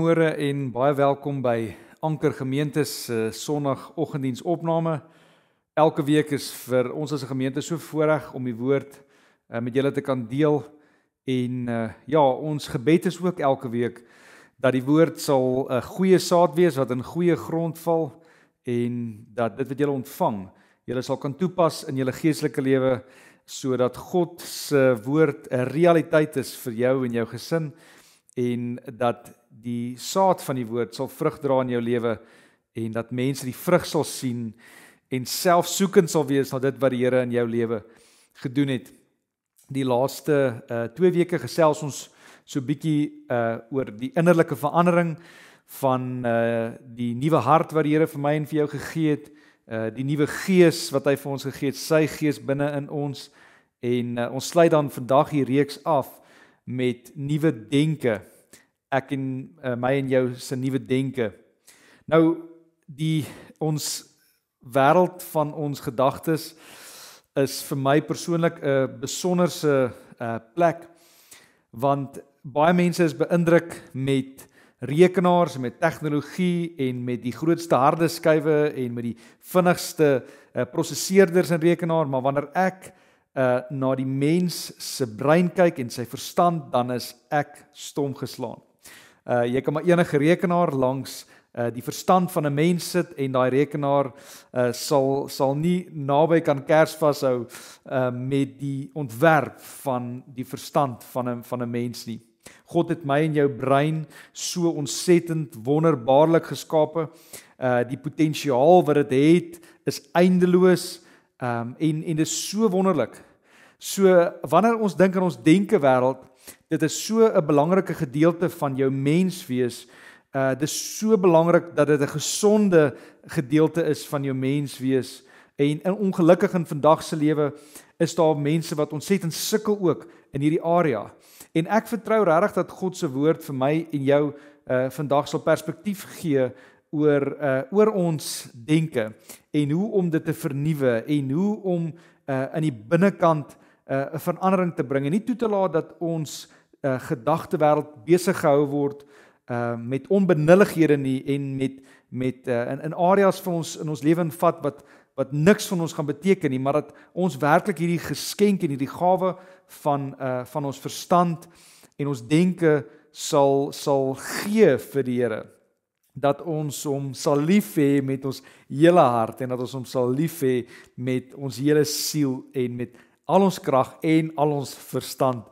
Goeiemôre en baie welkom by Anker Gemeente se uh, Sondagoggenddiensopname. Elke week is vir ons as 'n gemeente so voorreg om die woord uh, met julle te kan deel en uh, ja, ons gebed is ook elke week dat die woord sal 'n uh, eh, goeie saad wees wat in goeie grond val en dat dit wat julle ontvang, julle sal kan toepas in julle geestelike lewe sodat God se woord 'n realiteit is vir jou en jou gesin en dat die saad van die woord sal vrug dra in jou lewe en dat mense die vrug sal sien en self soekend sal wees na dit wat die Here in jou lewe gedoen het. Die laaste uh eh, 2 weke gesels ons so bietjie uh oor die innerlike verandering van uh die nuwe hart wat die Here vir my en vir jou gegee het, uh die nuwe gees wat hy vir ons gegee het, sy gees binne in ons en uh, ons sluit dan vandag hier reeks af met nuwe denke ek en uh, my en jou se nuwe denke. Nou die ons wêreld van ons gedagtes is vir my persoonlik 'n besonderse uh, plek want baie mense is beïndruk met rekenaars met tegnologie en met die grootste hardeskywe en met die vinnigste uh, prosesseerders en rekenaar maar wanneer ek uh, na die mens se brein kyk en sy verstand dan is ek stom geslaan. Uh jy kan maar enige rekenaar langs uh die verstand van 'n mens sit en daai rekenaar uh sal sal nie naby kan kers vashou uh met die ontwerp van die verstand van 'n van 'n mens nie. God het my en jou brein so ontsettend wonderbaarlik geskape. Uh die potensiaal wat dit het, het is eindeloos. Ehm um, en en dit is so wonderlik. So wanneer ons dink aan ons denke wêreld, dit is so 'n belangrike gedeelte van jou menswees. Uh dis so belangrik dat dit 'n gesonde gedeelte is van jou menswees. En in ongelukkig in vandag se lewe is daar mense wat ontsettend sukkel ook in hierdie area. En ek vertrou regtig dat God se woord vir my en jou uh vandag sal perspektief gee oor uh oor ons denke en hoe om dit te vernuwe en hoe om uh in die binnekant 'n uh, verandering te bring en nie toe te laat dat ons uh, gedagtewêreld besig gehou word uh, met onbenullighede nie en met met uh, in in areas van ons in ons lewe invat wat wat niks van ons gaan beteken nie, maar dat ons werklik hierdie geskenk en hierdie gawe van uh van ons verstand en ons denke sal sal gee vir die Here dat ons hom sal lief hê met ons hele hart en dat ons hom sal lief hê met ons hele siel en met al ons krag en al ons verstand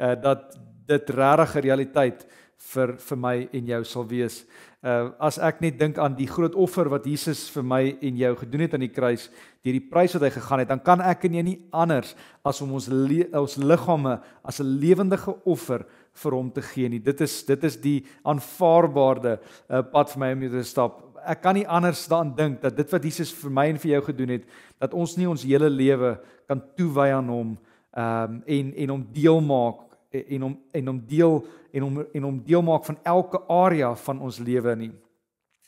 uh dat dit regtig 'n realiteit vir vir my en jou sal wees. Uh as ek net dink aan die groot offer wat Jesus vir my en jou gedoen het aan die kruis, deur die prys wat hy gegaan het, dan kan ek en jy nie anders as om ons ons liggame as 'n lewendige offer vir hom te gee nie. Dit is dit is die aanvaarbare uh, pad vir my om hierdie stap. Ek kan nie anders daaraan dink dat dit wat Jesus vir my en vir jou gedoen het, dat ons nie ons hele lewe kan toewy aan hom ehm um, en en hom deel maak Eh, en hom en hom deel en hom en hom deel maak van elke area van ons lewe nie.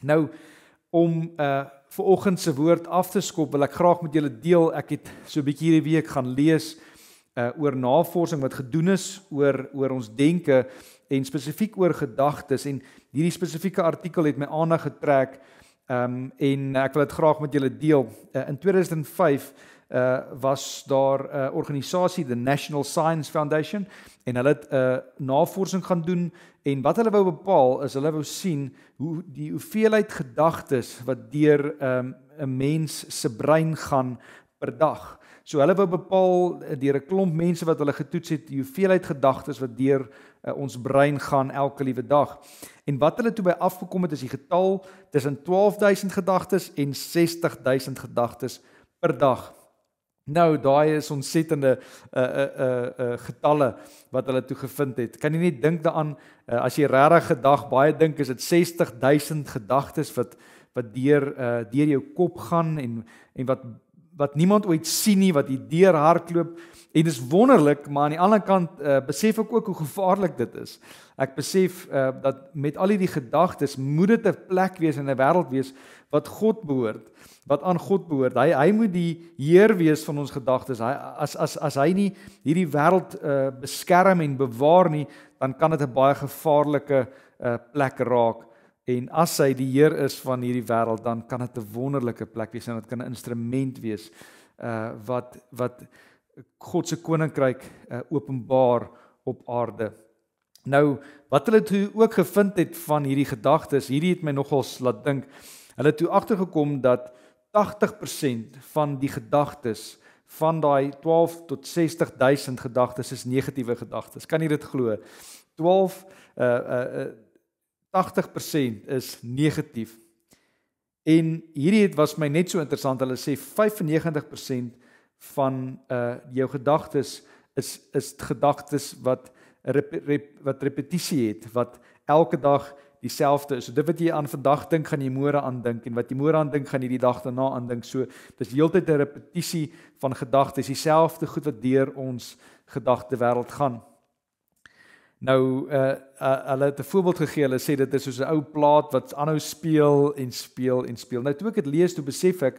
Nou om uh eh, vir oggend se woord af te skop wil ek graag met julle deel. Ek het so 'n bietjie hierdie week gaan lees uh oor navorsing wat gedoen is oor oor ons denke en spesifiek oor gedagtes en hierdie spesifieke artikel het my aandag getrek. Ehm um, en ek wil dit graag met julle deel. Uh, in 2005 uh was daar 'n uh, eh, organisasie the National Science Foundation en hulle het 'n uh, eh, navorsing gaan doen en wat hulle wou bepaal is hulle wou sien hoe die hoeveelheid gedagtes wat deur 'n um, 'n mens se brein gaan per dag. So hulle wou bepaal deur 'n klomp mense wat hulle getoets het die hoeveelheid gedagtes wat deur uh, ons brein gaan elke liewe dag. En wat hulle toe by afgekom het is die getal tussen 12000 gedagtes en 60000 gedagtes per dag. Nou daai is ontsettende uh uh uh uh getalle wat hulle toe gevind het. Kan jy net dink daaraan uh, as jy regtig 'n dag baie dink is dit 60000 gedagtes wat wat deur uh deur jou kop gaan en en wat wat niemand ooit sien nie wat hier deur hardloop. Uh En dis wonderlik, maar aan die ander kant uh, besef ek ook hoe gevaarlik dit is. Ek besef uh, dat met al hierdie gedagtes moet dit 'n plek wees in 'n wêreld wees wat God behoort, wat aan God behoort. Hy hy moet die heer wees van ons gedagtes. Hy as as as hy nie hierdie wêreld uh, beskerm en bewaar nie, dan kan dit 'n baie gevaarlike uh, plek raak. En as hy die heer is van hierdie wêreld, dan kan dit 'n wonderlike plek wees en dit kan 'n instrument wees uh, wat wat God se koninkryk eh, openbaar op aarde. Nou wat hulle toe ook gevind het van hierdie gedagtes, hierdie het my nogals laat dink. Hulle het toe agtergekom dat 80% van die gedagtes van daai 12 tot 60000 gedagtes is negatiewe gedagtes. Kan jy dit glo? 12 uh uh 80% is negatief. En hierdie het was my net so interessant. Hulle sê 95% van uh jou gedagtes is is gedagtes wat rep, rep, wat repetisie het wat elke dag dieselfde is. So dit wat jy aan vandag dink, gaan jy môre aan dink en wat jy môre aan dink, gaan jy die dag daarna aan dink. So dis heeltyd 'n repetisie van gedagtes, dieselfde goed wat deur ons gedagte wêreld gaan. Nou uh, uh hulle het 'n voorbeeld gegee. Hulle sê dit is soos 'n ou plaat wat aanhou speel en speel en speel. Nou toe ek dit lees, toe besef ek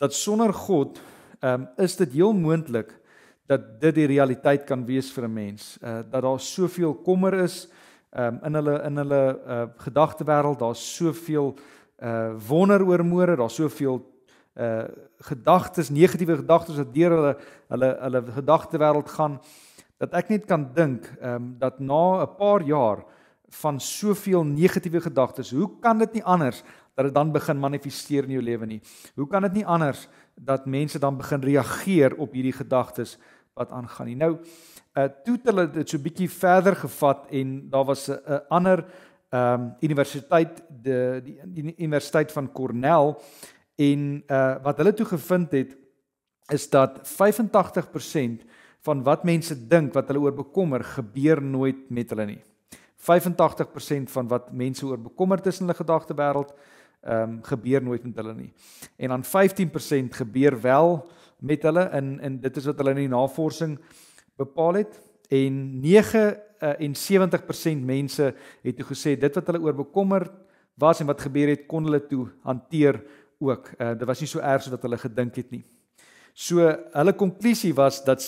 dat sonder God um, is dit heel moontlik dat dit die realiteit kan wees vir 'n mens, uh, dat daar soveel kommer is um, in hulle in hulle uh, gedagtewêreld, daar's soveel uh, wonder oor môre, daar's soveel uh, gedagtes, negatiewe gedagtes wat deur hulle hulle hulle gedagtewêreld gaan dat ek net kan dink um, dat na 'n paar jaar van soveel negatiewe gedagtes, hoe kan dit nie anders dat dit dan begin manifesteer in jou lewe nie? Hoe kan dit nie anders dat mense dan begin reageer op hierdie gedagtes wat aangaan nie. Nou, uh toe het hulle dit so bietjie verder gevat en daar was 'n uh, ander ehm um, universiteit, die, die, die universiteit van Cornell en uh wat hulle toe gevind het is dat 85% van wat mense dink wat hulle oor bekommer gebeur nooit met hulle nie. 85% van wat mense oor bekommer tussen hulle gedagte wêreld uh ehm um, gebeur nooit met hulle nie. En dan 15% gebeur wel met hulle in in dit is wat hulle in die navorsing bepaal het en 9 eh, en 70% mense het toe gesê dit wat hulle oor bekommer was en wat gebeur het kon hulle toe hanteer ook. Uh, dit was nie so erg so wat hulle gedink het nie. So hulle konklusie was dat 97%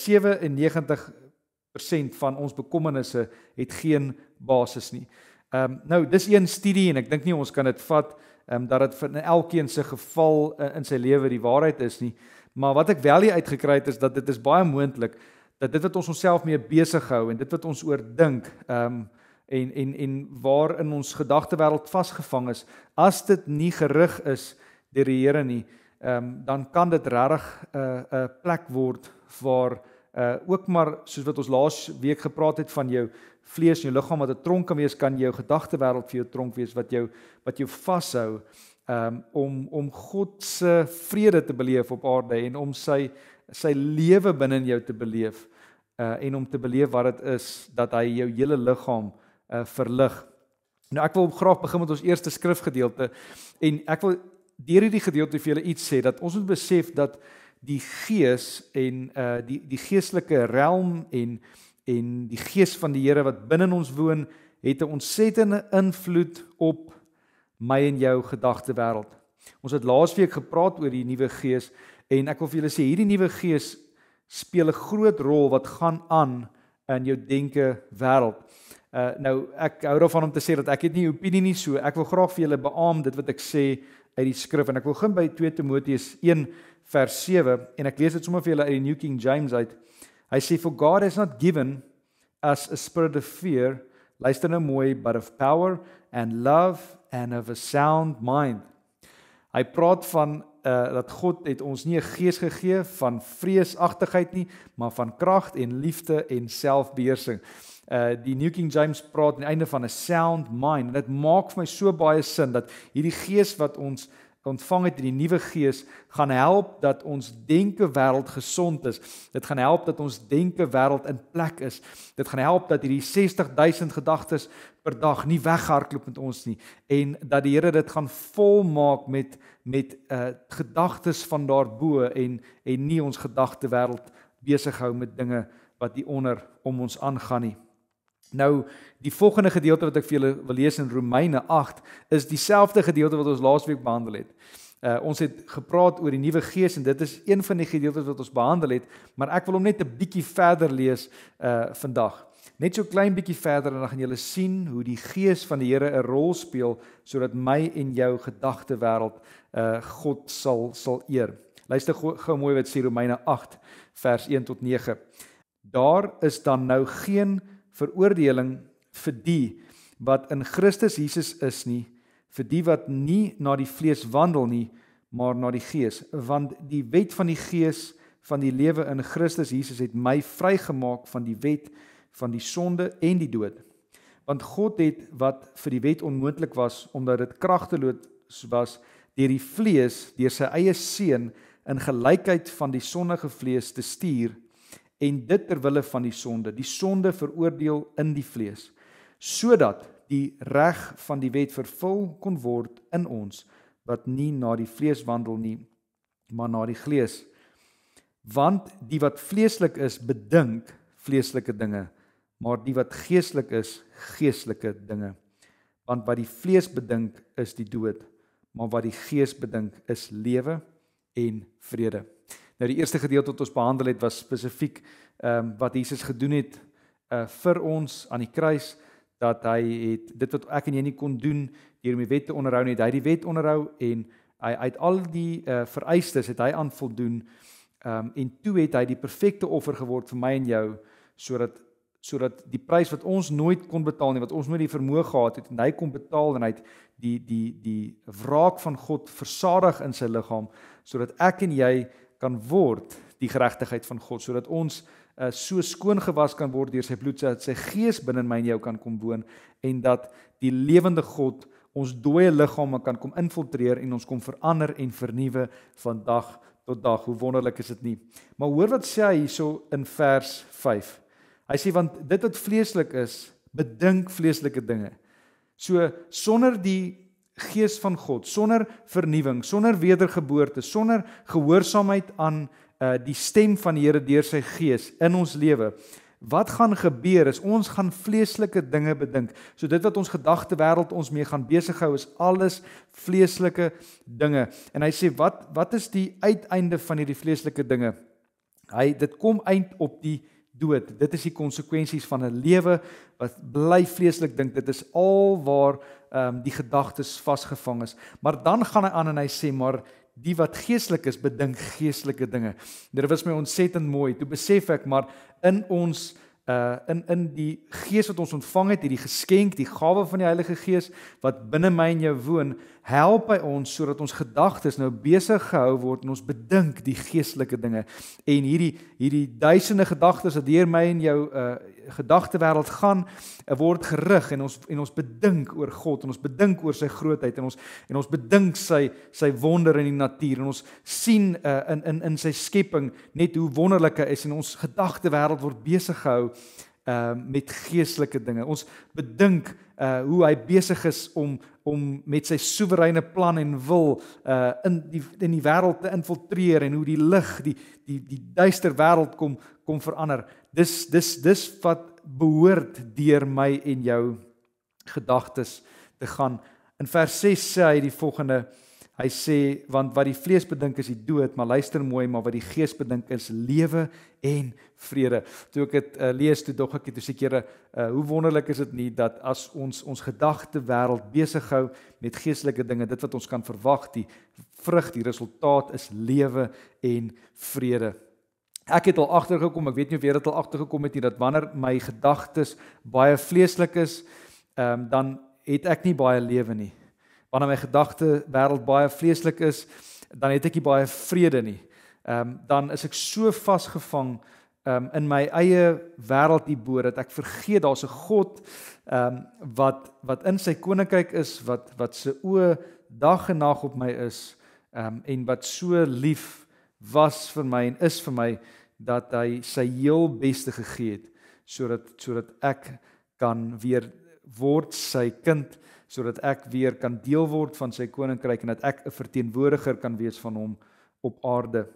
van ons bekommernisse het geen basis nie. Ehm um, nou dis een studie en ek dink nie ons kan dit vat um, dat dit vir elkeen se geval uh, in sy lewe die waarheid is nie. Maar wat ek wel hier uitgekry het is dat dit is baie moontlik dat dit wat ons onsself mee besig hou en dit wat ons oor dink, ehm um, en en en waar in ons gedagtewêreld vasgevang is, as dit nie gerig is deur die Here nie, ehm um, dan kan dit regtig eh, 'n uh, 'n uh, plek word waar uh ook maar soos wat ons laas week gepraat het van jou vlees en jou liggaam wat 'n tronk kan wees kan jou gedagtewêreld vir jou tronk wees wat jou wat jou vashou um om om God se vrede te beleef op aarde en om sy sy lewe binne in jou te beleef uh en om te beleef wat dit is dat hy jou hele liggaam uh verlig. Nou ek wil graag begin met ons eerste skrifgedeelte en ek wil deur hierdie gedeelte vir julle iets sê dat ons moet besef dat die gees en uh die die geestelike realm en en die gees van die Here wat binne ons woon het 'n ontsettende invloed op my en jou gedagte wêreld. Ons het laasweek gepraat oor die nuwe gees en ek wil vir julle sê hierdie nuwe gees speel 'n groot rol wat gaan aan in jou denke wêreld. Uh nou ek hou daarvan om te sê dat ek het nie opinie nie so ek wil graag vir julle beamoen dit wat ek sê uit die skrif en ek wil begin by 2 Timoteus 1 vers 7 en ek lees dit sommer vir julle uit die New King James uit. Hy sê for God has not given us a spirit of fear, luister nou mooi, but of power and love and of a sound mind. Hy praat van uh dat God het ons nie 'n gees gegee van vreesagtigheid nie, maar van krag en liefde en selfbeheersing. Uh die New King James praat aan die einde van 'n sound mind en dit maak vir my so baie sin dat hierdie gees wat ons ontvang het in die nuwe gees gaan help dat ons denke wêreld gesond is. Dit gaan help dat ons denke wêreld in plek is. Dit gaan help dat hierdie 60000 gedagtes per dag nie weghardloop met ons nie en dat die Here dit gaan volmaak met met uh gedagtes van daarbo en en nie ons gedagte wêreld besig hou met dinge wat hier onder om ons aangaan nie. Nou die volgende gedeelte wat ek vir julle wil lees in Romeine 8 is dieselfde gedeelte wat ons laasweek behandel het. Uh ons het gepraat oor die nuwe gees en dit is een van die gedeeltes wat ons behandel het, maar ek wil hom net 'n bietjie verder lees uh vandag. Net so klein bietjie verder en dan gaan julle sien hoe die gees van die Here 'n rol speel sodat my en jou gedagte wêreld uh God sal sal eer. Luister gou mooi wat sê Romeine 8 vers 1 tot 9. Daar is dan nou geen veroordeling vir die wat in Christus Jesus is nie vir die wat nie na die vlees wandel nie maar na die gees want die wet van die gees van die lewe in Christus Jesus het my vrygemaak van die wet van die sonde en die dood want God het wat vir die wet onmoontlik was omdat dit kragteloos was deur die vlees deur sy eie seun in gelykheid van die sondige vlees te stuur en dit ter wille van die sonde, die sonde veroordeel in die vlees, sodat die reg van die wet vervul kon word in ons wat nie na die vlees wandel nie, maar na die gees. Want die wat vleeslik is, bedink vleeslike dinge, maar die wat geestelik is, geestelike dinge. Want wat die vlees bedink, is die dood, maar wat die gees bedink, is lewe en vrede. Nou die eerste gedeelte wat ons behandel het was spesifiek ehm um, wat Jesus gedoen het uh vir ons aan die kruis dat hy het dit wat ek en jy nie kon doen deur om die wet te onderhou nie, hy het die wet onderhou en hy uit al die uh vereistes het hy aan voldoen. Ehm um, en toe het hy die perfekte offer geword vir my en jou sodat sodat die prys wat ons nooit kon betaal nie, wat ons nooit die vermoë gehad het en hy kon betaal en hy het die die die wraak van God versadig in sy liggaam sodat ek en jy kan word die geregtigheid van God sodat ons uh, so skoon gewas kan word deur sy bloed sodat sy gees binne my en jou kan kom woon en dat die lewende God ons dooie liggame kan kom infiltreer en ons kom verander en vernuwe van dag tot dag hoe wonderlik is dit nie maar hoor wat sê hy hierso in vers 5 hy sê want dit wat vleeslik is bedink vleeslike dinge so sonder die gees van God, sonder vernuwing, sonder wedergeboorte, sonder gehoorsaamheid aan uh, die stem van die Here deur sy gees in ons lewe. Wat gaan gebeur is ons gaan vleeslike dinge bedink. So dit wat ons gedagte wêreld ons mee gaan besig hou is alles vleeslike dinge. En hy sê wat wat is die uiteinde van hierdie vleeslike dinge? Hy dit kom eind op die dood. Dit is die konsekwensies van 'n lewe wat bly vleeslik dink. Dit is al waar ehm um, die gedagtes vasgevang is. Maar dan gaan hy aan en hy sê maar die wat geestelik is, bedink geestelike dinge. Dit was my ontsettend mooi. Toe besef ek maar in ons uh in in die gees wat ons ontvang het, hierdie geskenk, die gawe van die Heilige Gees wat binne my en jou woon, help hy ons sodat ons gedagtes nou besig gehou word en ons bedink die geestelike dinge. En hierdie hierdie duisende gedagtes wat deur my en jou uh gedagtewêreld gaan er word gerig en ons en ons bedink oor God en ons bedink oor sy grootheid en ons en ons bedink sy sy wonder in die natuur en ons sien uh, in in in sy skepping net hoe wonderlik hy is en ons gedagtewêreld word besig gehou uh, met geestelike dinge. Ons bedink uh hoe hy besig is om om met sy soewereine plan en wil uh in die in die wêreld te infiltreer en hoe die lig die die die duister wêreld kom kom verander. Dis dis dis wat behoort deur my en jou gedagtes te gaan. In vers 6 sê hy die volgende uh Hy sê want wat die vlees bedink is die dood, maar luister mooi, maar wat die gees bedink is lewe en vrede. Toe ek dit uh, lees toe dog ek dit toe sekere uh, eh, hoe wonderlik is dit nie dat as ons ons gedagte wêreld besig hou met geestelike dinge, dit wat ons kan verwag, die vrug, die resultaat is lewe en vrede. Ek het al agtergekom, ek weet nie of jy dit al agtergekom het nie dat wanneer my gedagtes baie vleeslik is, um, dan het ek nie baie lewe nie wanneer my gedagte wêreld baie vleeslik is, dan het ek nie baie vrede nie. Ehm um, dan is ek so vasgevang ehm um, in my eie wêreld hier bo dat ek vergeet daar's 'n God ehm um, wat wat in sy koninkryk is, wat wat se oë dag en nag op my is ehm um, en wat so lief was vir my en is vir my dat hy sy heel beste gegee het sodat sodat ek kan weer word sy kind sodat ek weer kan deel word van sy koninkryk en dat ek 'n verteenwoordiger kan wees van hom op aarde.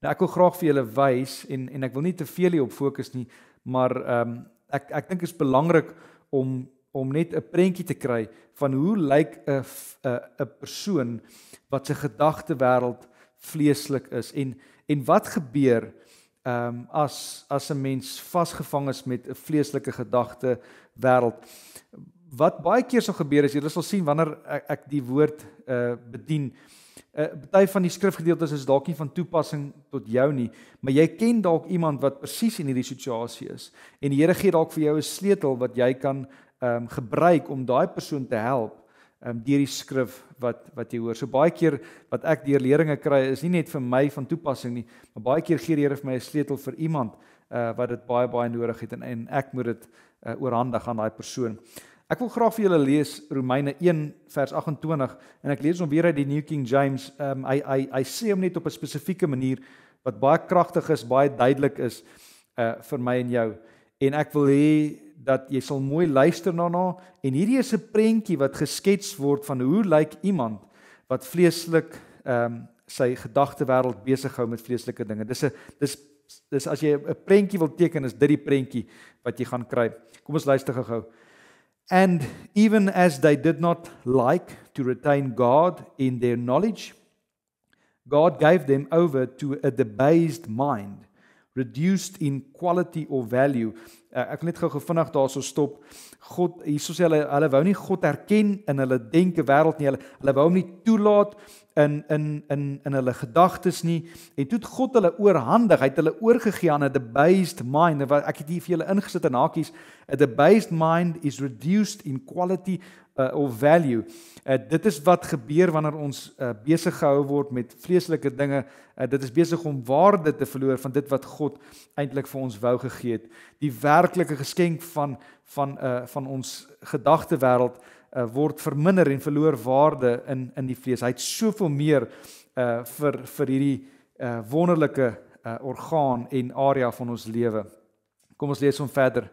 Nou ek wil graag vir julle wys en en ek wil nie te veel hierop fokus nie, maar ehm um, ek ek dink is belangrik om om net 'n prentjie te kry van hoe lyk 'n 'n 'n persoon wat sy gedagte wêreld vleeslik is en en wat gebeur ehm um, as as 'n mens vasgevang is met 'n vleeslike gedagte wêreld wat baie keer sal gebeur is julle sal sien wanneer ek, ek die woord uh bedien 'n uh, baie van die skrifgedeeltes is dalk nie van toepassing tot jou nie, maar jy ken dalk iemand wat presies in hierdie situasie is en die Here gee dalk vir jou 'n sleutel wat jy kan ehm um, gebruik om daai persoon te help ehm um, deur die skrif wat wat jy hoor. So baie keer wat ek deur leeringe kry is nie net vir my van toepassing nie, maar baie keer gee die Here vir my 'n sleutel vir iemand uh wat dit baie baie nodig het en en ek moet dit uh, oorhandig aan daai persoon. Ek wil graag vir julle lees Romeine 1 vers 28 en ek lees hom weer uit die New King James. Ehm um, hy hy hy sê hom net op 'n spesifieke manier wat baie kragtig is, baie duidelik is uh vir my en jou. En ek wil hê dat jy sal mooi luister na na en hierdie is 'n prentjie wat geskets word van hoe lyk iemand wat vleeslik ehm um, sy gedagte wêreld besig hou met vleeslike dinge. Dis 'n dis dis as jy 'n prentjie wil teken, is dit die prentjie wat jy gaan kry. Kom ons luister gou-gou. And even as they did not like to retain God in their knowledge, God gave them over to a debased mind, reduced in quality or value. Uh, ek wil net gou-gou vinnig daarso stop. God hiersoos hulle hulle wou nie God erken in hulle denke wêreld nie. Hulle hulle wou hom nie toelaat in in in in hulle gedagtes nie en toe het God hulle oorhandig hy het hulle oorgegee aan 'n debased mind wat ek het hier vir julle ingesit in hakies a debased mind is reduced in quality uh, of value uh, dit is wat gebeur wanneer ons uh, besig gehou word met vreeslike dinge uh, dit is besig om waarde te verloor van dit wat God eintlik vir ons wou gegee het die werklike geskenk van van 'n uh, van ons gedagtewêreld uh, word verminder en verloor waarde in in die vlees. Hy het soveel meer uh vir vir hierdie uh wonderlike uh orgaan en area van ons lewe. Kom ons lees hom verder.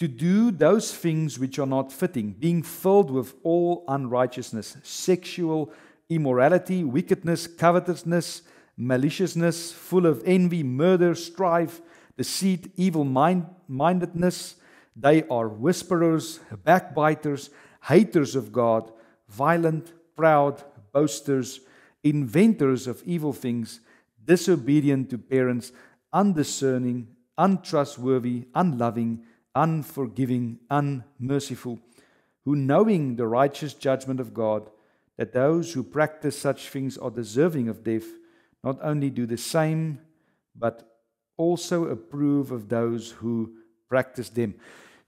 To do those things which are not fitting, being filled with all unrighteousness, sexual immorality, wickedness, covetousness, maliciousness, full of envy, murder, strife, deceit, evil mind mindedness, they are whisperers, backbiters, haters of God, violent, proud, boasters, inventors of evil things, disobedient to parents, undiscerning, untrustworthy, unloving, unforgiving, unmerciful, who knowing the righteous judgment of God, that those who practice such things are deserving of death, not only do the same, but also approve of those who practice them.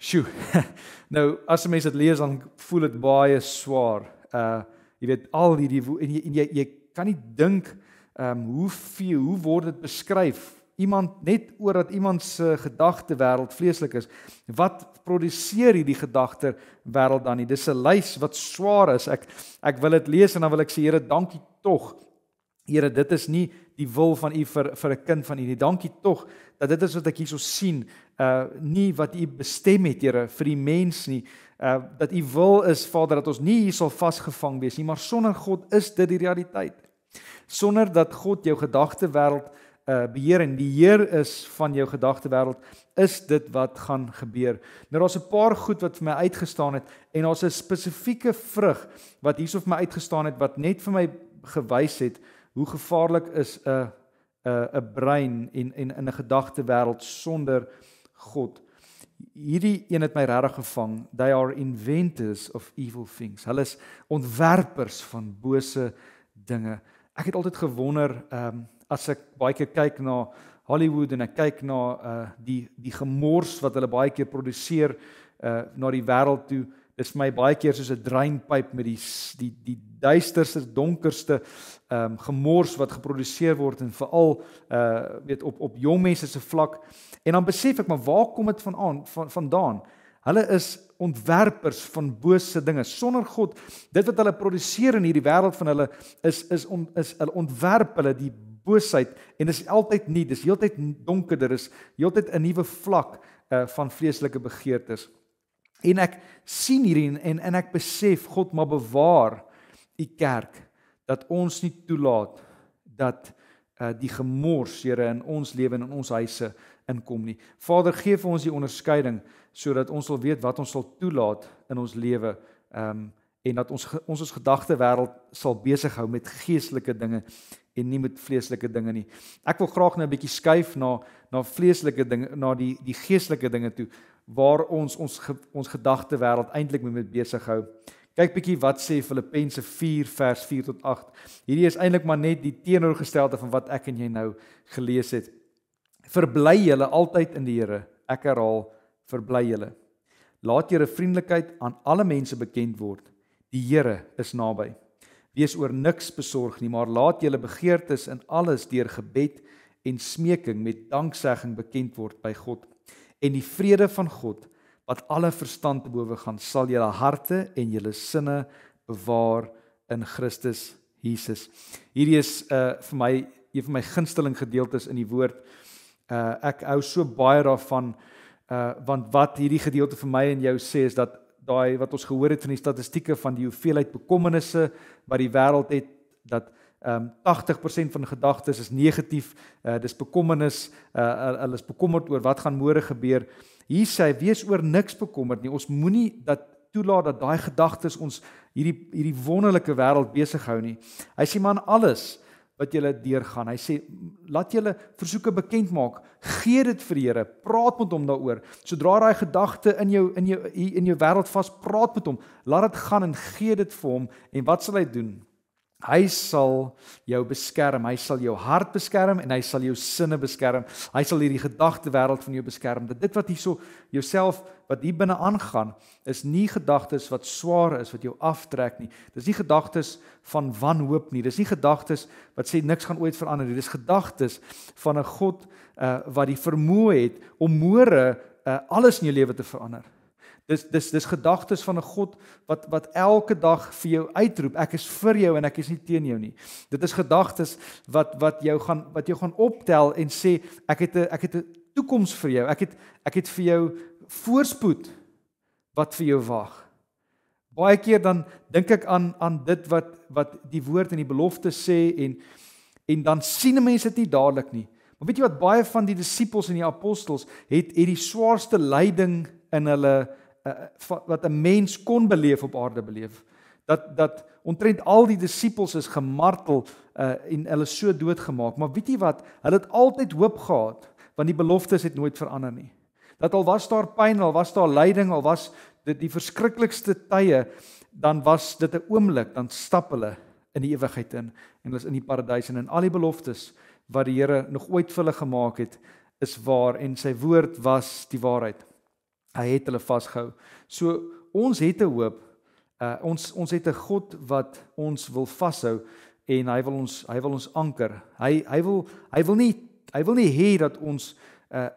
Sjoe. Nou as 'n mens dit lees dan voel dit baie swaar. Uh jy weet al hierdie en jy en jy, jy kan nie dink ehm um, hoe veel hoe word dit beskryf? Iemand net oor dat iemand se gedagte wêreld vleeslik is. Wat produseer hierdie gedagte wêreld dan nie? Dis 'n lys wat swaar is. Ek ek wil dit lees en dan wil ek sê Here, dankie tog Here, dit is nie die wil van U vir vir 'n kind van U nie. Dankie tog dat dit is wat ek hierso sien, uh nie wat U bestem het, Here, vir die mens nie. Uh dat U wil is, Vader, dat ons nie hier sal vasgevang wees nie, maar sonder God is dit die realiteit. Sonder dat God jou gedagte wêreld uh beheer en die Heer is van jou gedagte wêreld, is dit wat gaan gebeur. Nou daar's 'n paar goed wat vir my uitgestaan het en daar's 'n spesifieke vrug wat hierso vir my uitgestaan het wat net vir my gewys het hoe gevaarlik is 'n 'n 'n brein en en in 'n gedagtewêreld sonder God. Hierdie een het my regtig gevang. They are inventors of evil things. Hulle is ontwerpers van bose dinge. Ek het altyd gewonder, ehm um, as ek baie keer kyk na Hollywood en ek kyk na uh die die gemors wat hulle baie keer produseer uh na die wêreld toe, uh is vir my baie keer soos 'n dreinpyp met die die die duisterste donkerste ehm um, gemors wat geproduseer word en veral uh weet op op jong mense se vlak en dan besef ek maar waar kom dit vanaan van vandaan hulle is ontwerpers van bose dinge sonder God dit wat hulle produseer in hierdie wêreld van hulle is is on, is hulle ontwerp hulle die boosheid en dit is altyd nie dis heeltyd donkerder is heeltyd 'n nuwe vlak uh van vleeslike begeertes En ek sien hierdie en en ek besef God maar bewaar u kerk dat ons nie toelaat dat uh, die gemors Here in ons lewe en in ons huise inkom nie. Vader gee vir ons die onderskeiding sodat ons sal weet wat ons sal toelaat in ons lewe um, en dat ons ons ons gedagte wêreld sal besig hou met geestelike dinge en nie met vleeslike dinge nie. Ek wil graag nou 'n bietjie skuif na na vleeslike dinge na die die geestelike dinge toe waar ons ons ge, ons gedagte wêreld eintlik mee besig hou. Kyk bietjie wat sê Filippense 4 vers 4 tot 8. Hierdie is eintlik maar net die teenoorgestelde van wat ek en jy nou gelees het. Verbly julle altyd in die Here. Ek herhaal, verbly julle. Laat julle vriendelikheid aan alle mense bekend word. Die Here is naby. Wees oor niks besorg nie, maar laat julle begeertes in alles deur gebed en smeking met danksegging bekend word by God en die vrede van God wat alle verstand te bowe gaan sal julle harte en julle sinne bewaar in Christus Jesus. Hierdie is uh vir my een van my gunsteling gedeeltes in die woord. Uh ek hou so baie daarvan uh want wat hierdie gedeelte vir my en jou sê is dat daai wat ons gehoor het van die statistieke van die hoeveelheid bekommernisse wat die wêreld het dat ehm um, 80% van gedagtes is negatief. Uh, dis bekommernis. Uh, hulle is bekommerd oor wat gaan môre gebeur. Hier sê hy wees oor niks bekommerd nie. Ons moenie dat toelaat dat daai gedagtes ons hierdie hierdie wonderlike wêreld besig hou nie. Hy sê man alles wat jy deur gaan. Hy sê laat julle versoeke bekend maak. Gee dit vir die Here. Praat met hom daaroor. Sodra daai gedagte in jou in jou in jou wêreld vas, praat met hom. Laat dit gaan en gee dit vir hom en wat sal hy doen? Hy sal jou beskerm, hy sal jou hart beskerm en hy sal jou sinne beskerm. Hy sal hierdie gedagte wêreld van jou beskerm. Dat dit wat hierso jouself wat hier binne aangaan is nie gedagtes wat swaar is wat jou aftrek nie. Dis nie gedagtes van wanhoop nie. Dis nie gedagtes wat sê niks gaan ooit verander nie. Dis gedagtes van 'n God uh, wat die vermoë het om môre uh, alles in jou lewe te verander. Dis dis dis gedagtes van 'n God wat wat elke dag vir jou uitroep. Ek is vir jou en ek is nie teen jou nie. Dit is gedagtes wat wat jou gaan wat jou gaan optel en sê ek het 'n ek het 'n toekoms vir jou. Ek het ek het vir jou voorspoed wat vir jou wag. Baie keer dan dink ek aan aan dit wat wat die woord en die belofte sê en en dan sien mense dit nie dadelik nie. Maar weet jy wat baie van die disippels en die apostels het het die swaarste lyding in hulle Eh, eh, wat 'n mens kon beleef op aarde beleef. Dat dat ontrent al die disippels is gemartel uh, en hulle so doodgemaak, maar weet jy wat? Hulle het altyd hoop gehad want die beloftes het nooit verander nie. Dat al was daar pyn, al was daar lyding, al was dit die verskriklikste tye, dan was dit 'n oomblik, dan stap hulle in die ewigheid in en hulle is in die paradys en in al die beloftes wat die Here nog ooit vir hulle gemaak het is waar en sy woord was die waarheid hy het hulle vasgehou. So ons het 'n hoop. Uh ons ons het 'n God wat ons wil vashou en hy wil ons hy wil ons anker. Hy hy wil hy wil nie hy wil nie hê dat ons uh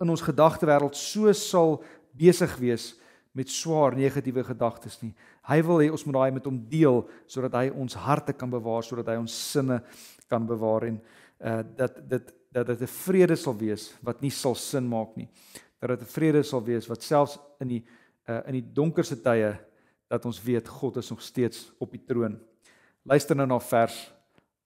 in ons gedagtewêreld so sal besig wees met swaar negatiewe gedagtes nie. Hy wil hê ons moet daai met hom deel sodat hy ons harte kan bewaar, sodat hy ons sinne kan bewaar en uh dat dit dat dit 'n vrede sal wees wat nie sal sin maak nie. Uh dat dit 'n vrede sal wees wat selfs in die uh, in die donkerste tye dat ons weet God is nog steeds op die troon. Luister nou na vers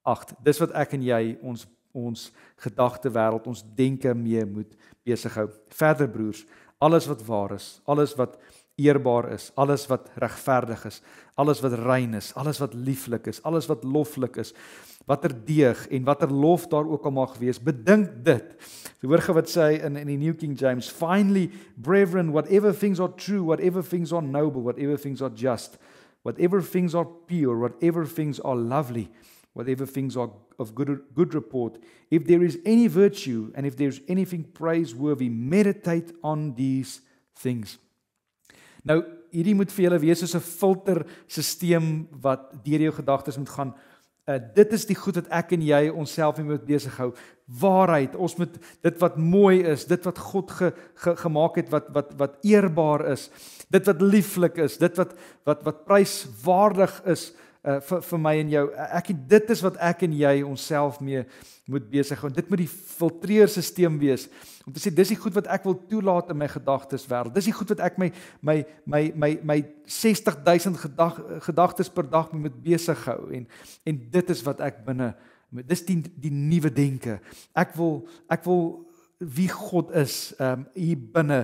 8. Dis wat ek en jy ons ons gedagte wêreld, ons denke mee moet besighou. Verder broers, alles wat waar is, alles wat uh, eerbaar is, alles wat regverdig is, alles wat rein is, alles wat lieflik is, alles wat loflik is. Watter deeg en watter lof daar ook al mag wees, bedink dit. Jy hoor ge wat sê in in die New King James, finally brethren, whatever things are true, whatever things are noble, whatever things are just, whatever things are pure, whatever things are lovely, whatever things are of good good report, if there is any virtue and if there's anything praiseworthy, meditate on these things. Nou hierdie moet vir julle wees soos 'n filterstelsel wat deur jou gedagtes moet gaan. Uh, dit is die goed wat ek en jy onsself mee moet besig hou. Waarheid, ons moet dit wat mooi is, dit wat God ge, ge, gemaak het wat wat wat eerbaar is, dit wat lieflik is, dit wat wat wat pryswaardig is uh, vir vir my en jou. Ek dit is wat ek en jy onsself mee uh, moet besig hou. Dit moet die filtreerstelsel wees. Om te sê dis die goed wat ek wil toelaat in my gedagtes wêreld. Dis die goed wat ek my my my my my 60000 gedag gedagtes per dag moet besig hou en en dit is wat ek binne dis die die nuwe denke. Ek wil ek wil wie God is, ehm um, hier binne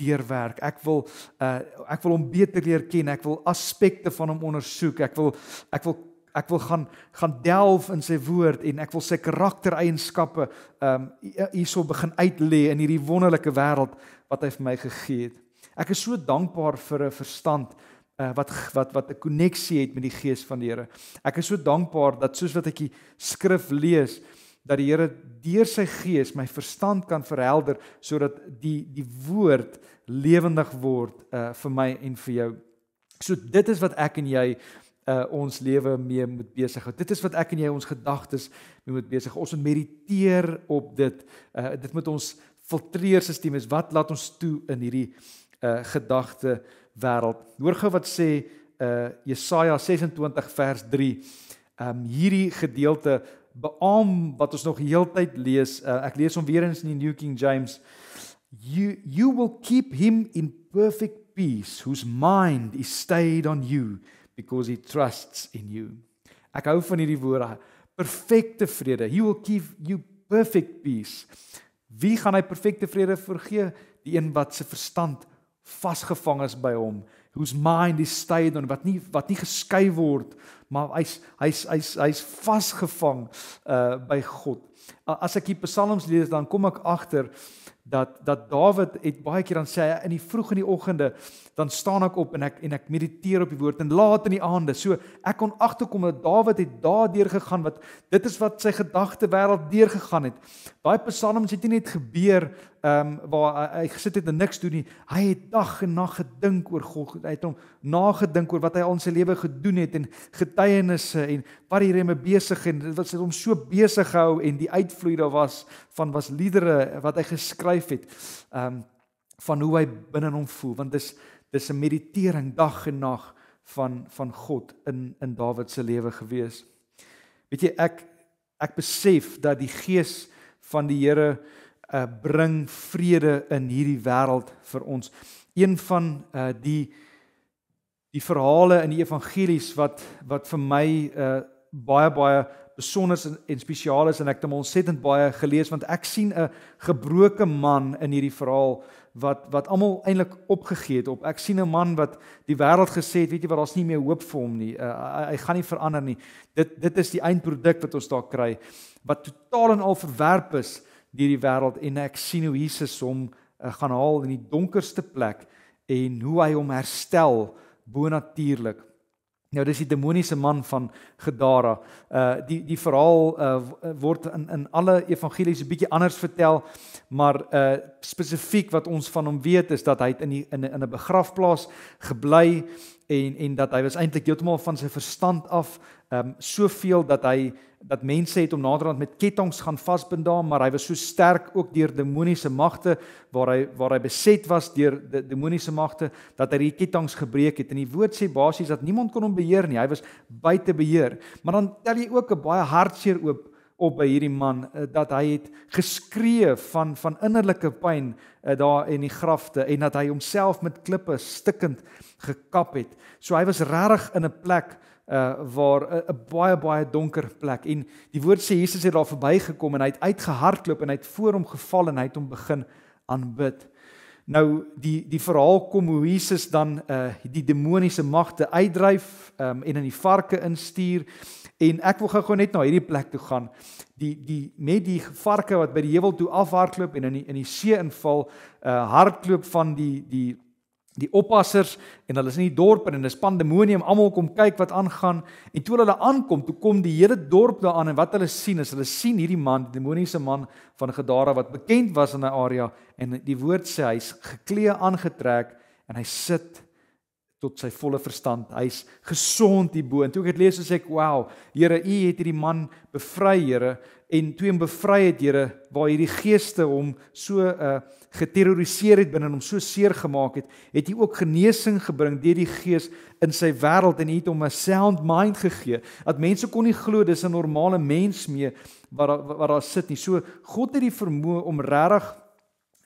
deurwerk. Ek wil uh ek wil hom beter leer ken. Ek wil aspekte van hom ondersoek. Ek wil ek wil Ek wil gaan gaan delf in sy woord en ek wil sy karaktereienskappe ehm um, hierso begin uitlê in hierdie wonderlike wêreld wat hy vir my gegee het. Ek is so dankbaar vir 'n verstand uh, wat wat wat 'n koneksie het met die gees van die Here. Ek is so dankbaar dat soos wat ek die skrif lees dat die Here deur sy gees my verstand kan verhelder sodat die die woord lewendig word uh, vir my en vir jou. So dit is wat ek en jy uh, ons lewe mee moet besig hou. Dit is wat ek en jy ons gedagtes mee moet besig. Ons moet mediteer op dit. Uh, dit moet ons filtreersisteem is wat laat ons toe in hierdie uh, gedagte wêreld. Hoor gou wat sê uh Jesaja 26 vers 3. Um ehm, hierdie gedeelte beam wat ons nog heeltyd lees. Uh, ek lees hom weer eens in die New King James. You you will keep him in perfect peace whose mind is stayed on you because he trusts in you. Ek hou van hierdie woorde. Perfekte vrede. He will give you perfect peace. Wie gaan hy perfekte vrede vergee? Die een wat se verstand vasgevang is by hom, whose mind is stayed on wat nie wat nie geskei word, maar hy's hy's hy's hy's vasgevang uh by God. As ek hier Psalms lees dan kom ek agter uh dat dat Dawid het baie keer dan sê in die vroeg in die oggende dan staan ek op en ek en ek mediteer op die woord en laat in die aande. So ek kon agterkom dat Dawid het daardeur gegaan wat dit is wat sy gedagte wêreld deur gegaan het. Daai psalms het nie net gebeur ehm um, waar hy, hy gesit het en niks doen nie. Hy het dag en nag gedink oor God. Hy het hom nagedink oor wat hy al in sy lewe gedoen het en getuienisse en wat hierre me besig en wat het hom so besig gehou en die uitvloei daar was van was liedere wat hy geskryf het. Ehm um, van hoe hy binne hom voel want dis dis 'n meditering dag en nag van van God in in Dawid se lewe gewees. Weet jy ek ek besef dat die gees van die Here uh, bring vrede in hierdie wêreld vir ons. Een van uh, die die verhale in die evangelies wat wat vir my uh, baie baie besonder en spesiaal is en ek het hom ontsettend baie gelees want ek sien 'n gebroke man in hierdie verhaal wat wat almal eintlik opgegee het op. Ek sien 'n man wat die wêreld gesê het, weet jy, wat daar's nie meer hoop vir hom nie. Uh, hy, hy gaan nie verander nie. Dit dit is die eindproduk wat ons daar kry wat totaal en al verwerp is uh deur die wêreld en ek sien hoe Jesus hom eh, gaan haal in die donkerste plek en hoe hy hom herstel bonatuurlik. Nou dis die demoniese man van Gadara. Uh die die verhaal uh word in in alle evangelies 'n bietjie anders vertel, maar uh spesifiek wat ons van hom weet is dat hy in die in in 'n begrafplaas gebly en en dat hy was eintlik heeltemal van sy verstand af ehm um, soveel dat hy dat mense het om naderhand met kettinge gaan vasbind daar, maar hy was so sterk ook deur demoniese magte waar hy waar hy beset was deur de, demoniese magte dat hy die kettinge gebreek het. En die woord sê basies dat niemand kon hom beheer nie. Hy was buite beheer. Maar dan tel jy ook 'n baie hartseer oop op by hierdie man eh, dat hy het geskree van van innerlike pyn eh, daar in die grafte en dat hy homself met klippe stikkend gekap het. So hy was regtig in 'n plek uh waar eh, 'n uh, baie baie donker plek en die woord sê Jesus het daar verbygekom en hy het uitgehardloop en hy het voor hom geval en hy het hom begin aanbid. Nou die die verhaal kom hoe Jesus dan uh die demoniese magte uitdryf um, en in die varke instuur en ek wil gou-gou net na hierdie plek toe gaan. Die die met die varke wat by die heuwel toe afhardloop en in die, in die see inval, uh hardloop van die die die oppassers en hulle is in die dorp en hulle span demonium almal kom kyk wat aangaan en toe hulle aankom toe kom die hele dorp daaraan en wat hulle sien is hulle sien hierdie man die demoniese man van Gadara wat bekend was in 'n area en die woord sê hy's geklee aangetrek en hy sit tot sy volle verstand hy's gesond hierbo en toe ek dit lees sê ek wow Here u het hierdie man bevry Here en toe hom bevry het, Here, waar hierdie geeste hom so uh geterroriseer het binne en hom so seer gemaak het, het U ook genesing gebring deur die Gees in sy wêreld en U het hom 'n sound mind gegee. Dat mense kon nie glo dis 'n normale mens mee wat daar wat daar sit nie. So God het die vermoë om regtig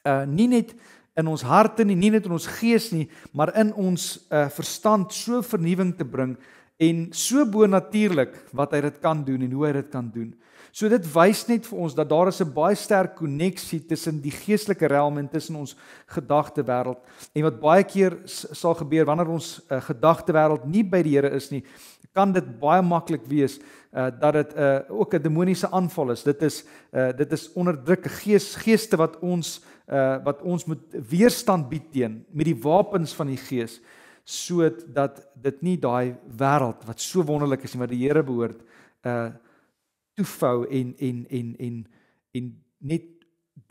uh nie net in ons harte nie, nie net in ons gees nie, maar in ons uh verstand so vernuwing te bring en so bonatuurlik wat hy dit kan doen en hoe hy dit kan doen. So dit wys net vir ons dat daar is 'n baie sterk koneksie tussen die geestelike realm en tussen ons gedagtewêreld. En wat baie keer sal gebeur wanneer ons uh, gedagtewêreld nie by die Here is nie, kan dit baie maklik wees uh, dat dit 'n uh, eh, ook 'n demoniese aanval is. Dit is uh, dit is onderdrukke gees geeste wat ons uh, wat ons moet weerstand bied teen met die wapens van die gees. Uh, sodat dit nie daai wêreld wat so wonderlik is en wat die Here behoort uh toefou en en en en en net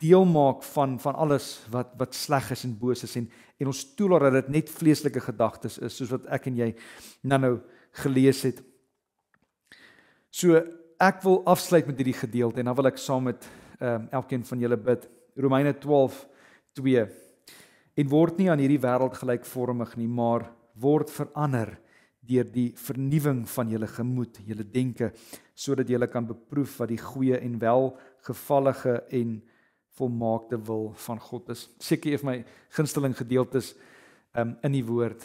deel maak van van alles wat wat sleg is en boos is en en ons toelaat dat dit net vleeslike gedagtes is soos wat ek en jy nou nou gelees het. So ek wil afsluit met hierdie gedeelte en dan wil ek saam met ehm um, elkeen van julle bid. Romeine 12:2 en word nie aan hierdie wêreld gelykvormig nie, maar word verander deur die vernuwing van julle gemoed, julle denke, sodat julle kan beproef wat die goeie en welgevallige en volmaakte wil van God is. Seker een van my gunsteling gedeeltes um, ehm, in die woord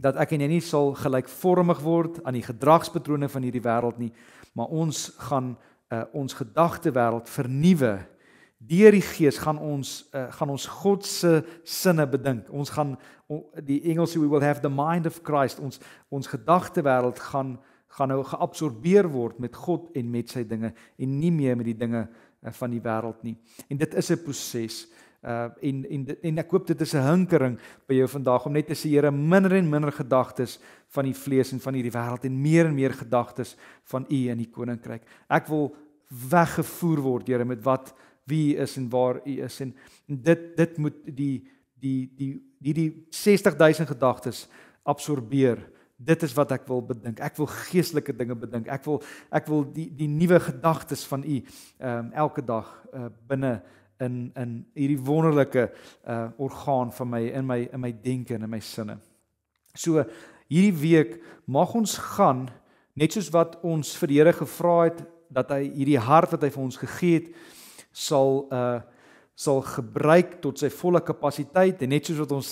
dat ek en jy nie sal gelykvormig word aan die gedragspatrone van hierdie wêreld nie, maar ons gaan uh, ons gedagtewêreld vernuwe deur die gees gaan ons uh, gaan ons God se sinne bedink. Ons gaan die Engels we will have the mind of Christ. Ons ons gedagtewêreld gaan gaan nou geabsorbeer word met God en met sy dinge en nie meer met die dinge uh, van die wêreld nie. En dit is 'n proses. Uh en en en ek hoop dit is 'n hinkering by jou vandag om net te sê Here minder en minder gedagtes van die vlees en van hierdie wêreld en meer en meer gedagtes van U en die koninkryk. Ek wil weggevoer word, Here, met wat wie u is en waar u is en dit dit moet die die die hierdie 60000 gedagtes absorbeer. Dit is wat ek wil bedink. Ek wil geestelike dinge bedink. Ek wil ek wil die die nuwe gedagtes van u ehm um, elke dag uh, binne in in hierdie wonderlike uh, orgaan van my in my in my denke en in my sinne. So hierdie week mag ons gaan net soos wat ons vir die Here gevra het dat hy hierdie hart wat hy vir ons gegee het sal uh sal gebruik tot sy volle kapasiteit en net soos wat ons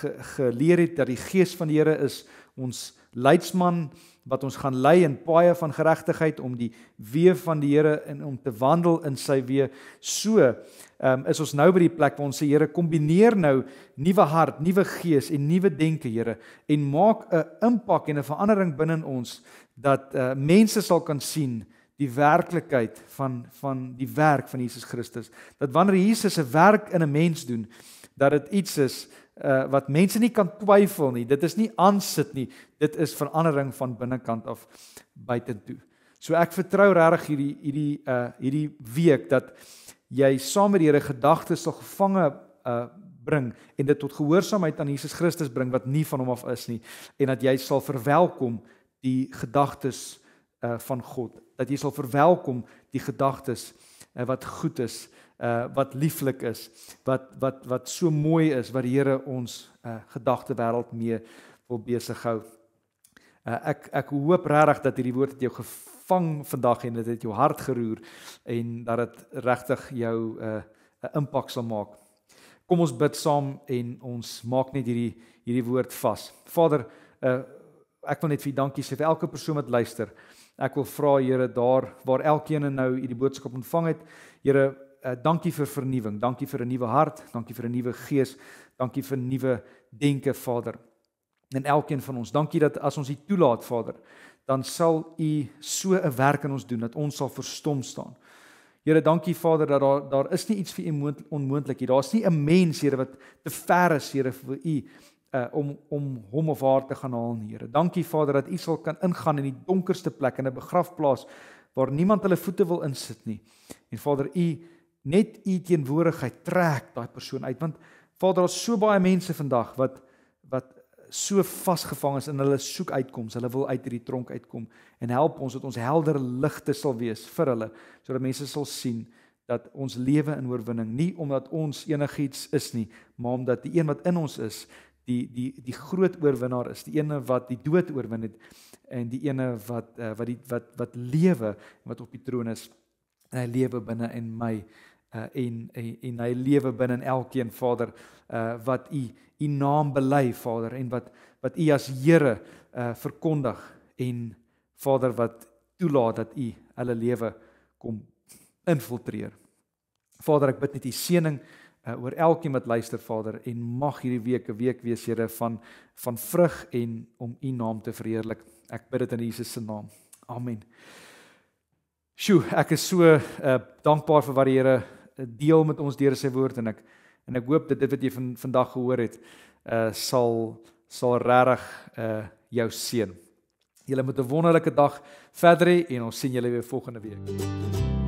ge geleer het dat die gees van die Here is ons leidsman wat ons gaan lei in paaie van geregtigheid om die weë van die Here in om te wandel in sy weë. So um, is ons nou by die plek waar ons sê Here kombineer nou nuwe hart, nuwe gees en nuwe denke Here en maak 'n impak en 'n verandering binne ons dat uh, mense sal kan sien die werklikheid van van die werk van Jesus Christus. Dat wanneer Jesus 'n werk in 'n mens doen, dat dit iets is uh, wat mense nie kan twyfel nie. Dit is nie aansit nie. Dit is verandering van binnekant af buitentoe. So ek vertrou regtig hierdie hierdie uh hierdie week dat jy saam met die Here gedagtes sal gevange uh bring en dit tot gehoorsaamheid aan Jesus Christus bring wat nie van hom af is nie en dat jy sal verwelkom die gedagtes uh van God dat jy sal verwelkom die gedagtes uh, wat goed is, uh, wat lieflik is, wat wat wat so mooi is wat die Here ons uh, gedagte wêreld mee wil besig hou. Uh, ek ek hoop regtig dat hierdie woord jou gevang vandag en dit het jou hart geroer en dat dit regtig jou 'n uh, impak sal maak. Kom ons bid saam en ons maak net hierdie hierdie woord vas. Vader, uh, ek wil net vir dankie sê vir elke persoon wat luister. Ek wil vra Here daar waar elkeen nou u die boodskap ontvang het, Here, eh, dankie vir vernuwing, dankie vir 'n nuwe hart, dankie vir 'n nuwe gees, dankie vir nuwe denke, Vader. En elkeen van ons, dankie dat as ons u toelaat, Vader, dan sal u so 'n werk in ons doen dat ons sal verstom staan. Here, dankie Vader dat daar daar is nie iets vir u onmoontlik nie. Daar's nie 'n mens, Here, wat te ver is, Here, vir u nie uh, om om hom of haar te gaan haal, Here. Dankie Vader dat U sal kan ingaan in die donkerste plek in 'n begrafplaas waar niemand hulle voete wil insit nie. En Vader, U net U teenwoordigheid trek daai persoon uit want Vader, daar's so baie mense vandag wat wat so vasgevang is en hulle soek uitkoms. Hulle wil uit hierdie tronk uitkom en help ons dat ons helder ligte sal wees vir hulle sodat mense sal sien dat ons lewe in oorwinning nie omdat ons enigiets is nie, maar omdat die een wat in ons is die die die groot oorwinnaar is, die ene wat die dood oorwin het en die ene wat uh, wat die wat wat lewe en wat op die troon is en hy lewe binne in my uh, en, en en hy lewe binne in elkeen Vader uh, wat u u naam bely Vader en wat wat u as Here uh, verkondig en Vader wat toelaat dat u hulle lewe kom infiltreer. Vader ek bid net u seëning uh, oor elkeen wat luister Vader en mag hierdie week 'n week wees Here van van vrug en om U naam te verheerlik. Ek bid dit in Jesus se naam. Amen. Sjoe, ek is so uh, dankbaar vir wat die Here eh, deel met ons deur sy woord en ek en ek hoop dat dit wat jy van vandag gehoor het uh sal sal regtig uh jou seën. Julle moet 'n wonderlike dag verder hê en ons sien julle weer volgende week.